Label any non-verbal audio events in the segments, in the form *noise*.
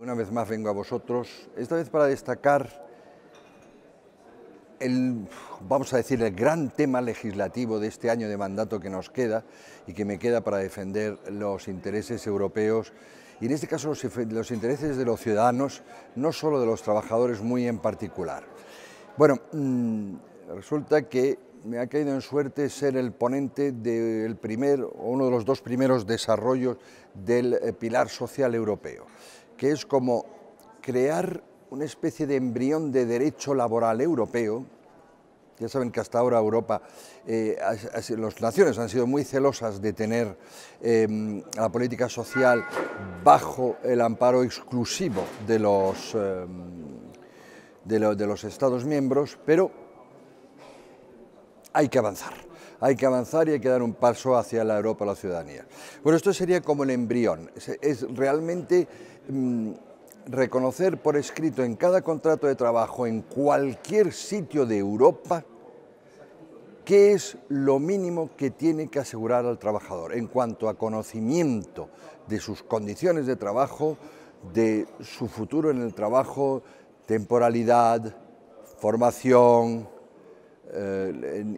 Una vez más vengo a vosotros, esta vez para destacar el, vamos a decir, el gran tema legislativo de este año de mandato que nos queda y que me queda para defender los intereses europeos y en este caso los, intereses de los ciudadanos, no solo de los trabajadores muy en particular. Bueno, mm, resulta que me ha caído en suerte ser el ponente del primer, uno de los dos primeros desarrollos del eh, pilar social europeo que es como crear una especie de embrión de derecho laboral europeo. Ya saben que hasta ahora Europa, eh, las naciones han sido muy celosas de tener em, la política social bajo el amparo exclusivo de los, em, de los Estados miembros, pero hay que avanzar hay que avanzar y hay que dar un paso hacia la Europa de la ciudadanía. Bueno, esto sería como el embrión, es, realmente... Mm, reconocer por escrito en cada contrato de trabajo en cualquier sitio de Europa qué es lo mínimo que tiene que asegurar al trabajador en cuanto a conocimiento de sus condiciones de trabajo, de su futuro en el trabajo, temporalidad, formación,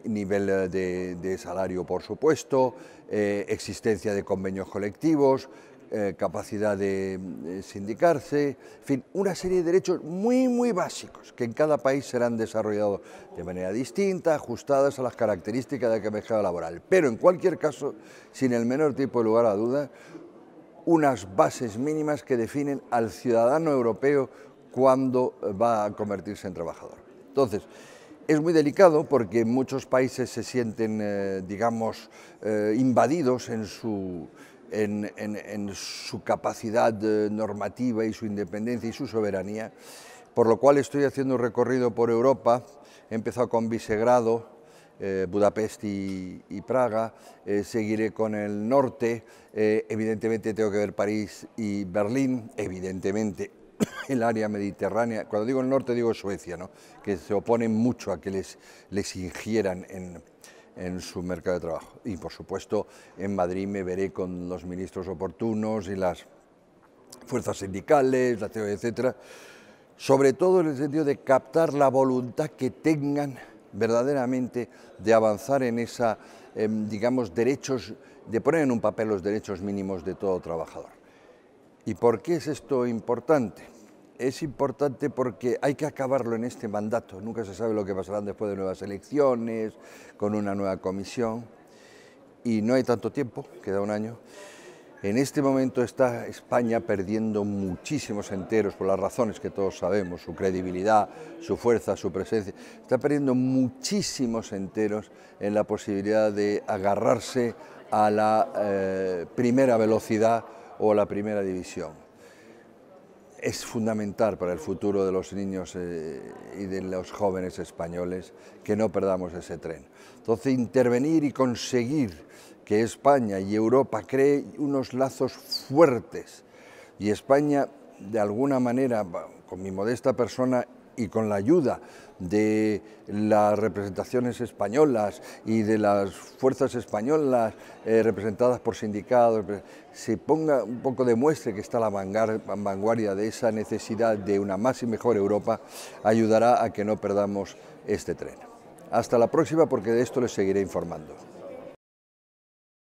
nivel eh, de, salario, por supuesto, eh, existencia de convenios colectivos, eh, capacidad de, sindicarse, en fin, una serie de derechos muy, muy básicos que en cada país serán desarrollados de manera distinta, ajustadas a las características de la mercado laboral. Pero en cualquier caso, sin el menor tipo de lugar a duda, unas bases mínimas que definen al ciudadano europeo cuando va a convertirse en trabajador. Entonces, es muy delicado porque muchos países se sienten, eh, digamos, eh, invadidos en su, capacidad eh, normativa y su independencia y su soberanía, por lo cual estoy haciendo un recorrido por Europa, he empezado con Visegrado, Budapest y, Praga, seguiré con el norte, evidentemente tengo que ver París y Berlín, evidentemente *coughs* el área mediterránea, cuando digo el norte digo Suecia, que se oponen mucho a que les, les ingieran en, su mercado de trabajo. Y por supuesto en Madrid me veré con los ministros oportunos y las fuerzas sindicales, la e, etcétera, sobre todo en el sentido de captar la voluntad que tengan verdaderamente de avanzar en esa, em, digamos, derechos, de poner en un papel los derechos mínimos de todo trabajador. ¿Y por qué es esto importante? Es importante porque hay que acabarlo en este mandato. Nunca se sabe lo que pasará después de nuevas elecciones, con una nueva comisión. Y no hay tanto tiempo, queda un año. En este momento está España perdiendo muchísimos enteros por las razones que todos sabemos, su credibilidad, su fuerza, su presencia. Está perdiendo muchísimos enteros en la posibilidad de agarrarse a la eh, primera velocidad o la primera división. Es fundamental para el futuro de los niños eh, y de los jóvenes españoles que no perdamos ese tren. Entonces, intervenir y conseguir que España y Europa cree unos lazos fuertes y España, de alguna manera, con mi modesta persona, y con la ayuda de las representaciones españolas y de las fuerzas españolas eh, representadas por sindicados, eh, se ponga un poco de muestre que está la vanguardia de esa necesidad de una más y mejor Europa, ayudará a que no perdamos este tren. Hasta la próxima porque de esto les seguiré informando.